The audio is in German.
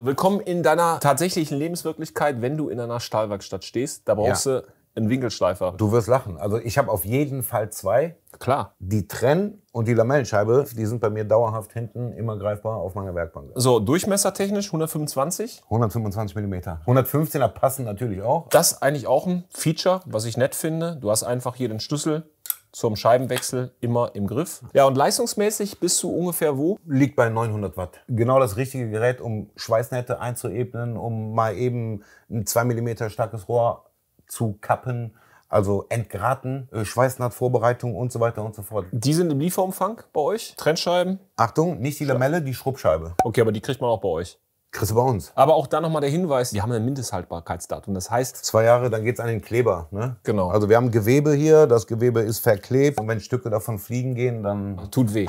Willkommen in deiner tatsächlichen Lebenswirklichkeit, wenn du in einer Stahlwerkstatt stehst. Da brauchst ja. du einen Winkelschleifer. Du wirst lachen. Also ich habe auf jeden Fall zwei. Klar. Die Trenn- und die Lamellenscheibe, die sind bei mir dauerhaft hinten immer greifbar auf meiner Werkbank. So, durchmessertechnisch 125? 125 mm. 115er passen natürlich auch. Das ist eigentlich auch ein Feature, was ich nett finde. Du hast einfach hier den Schlüssel zum Scheibenwechsel immer im Griff. Ja, und leistungsmäßig bist du ungefähr wo? Liegt bei 900 Watt. Genau das richtige Gerät, um Schweißnähte einzuebnen, um mal eben ein 2 mm starkes Rohr zu kappen. Also Entgraten, äh, Schweißnahtvorbereitung und so weiter und so fort. Die sind im Lieferumfang bei euch? Trennscheiben? Achtung, nicht die Lamelle, die Schrubbscheibe. Okay, aber die kriegt man auch bei euch. Chris Bones. Aber auch da nochmal der Hinweis, wir haben ein Mindesthaltbarkeitsdatum. Das heißt. Zwei Jahre, dann geht es an den Kleber. Ne? Genau. Also wir haben Gewebe hier, das Gewebe ist verklebt. Und wenn Stücke davon fliegen gehen, dann. Tut weh.